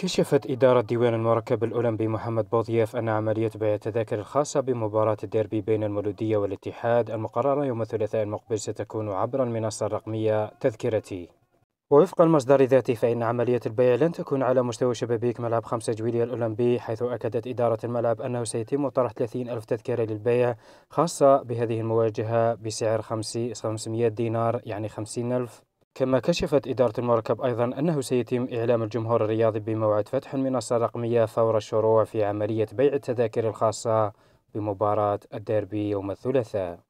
كشفت إدارة ديوان المركب الأولمبي محمد بوضياف أن عملية بيع التذاكر الخاصة بمباراة الديربي بين المولودية والاتحاد المقررة يوم الثلاثاء المقبل ستكون عبر المنصة الرقمية تذكرتي ووفق المصدر ذاته فإن عملية البيع لن تكون على مستوى شبابيك ملعب 5 جويلية الأولمبي حيث أكدت إدارة الملعب أنه سيتم طرح 30 ألف تذكرة للبيع خاصة بهذه المواجهة بسعر 500 دينار يعني 50 ألف كما كشفت إدارة المركب أيضا أنه سيتم إعلام الجمهور الرياضي بموعد فتح المنصة الرقمية فور الشروع في عملية بيع التذاكر الخاصة بمباراة الديربي يوم الثلاثاء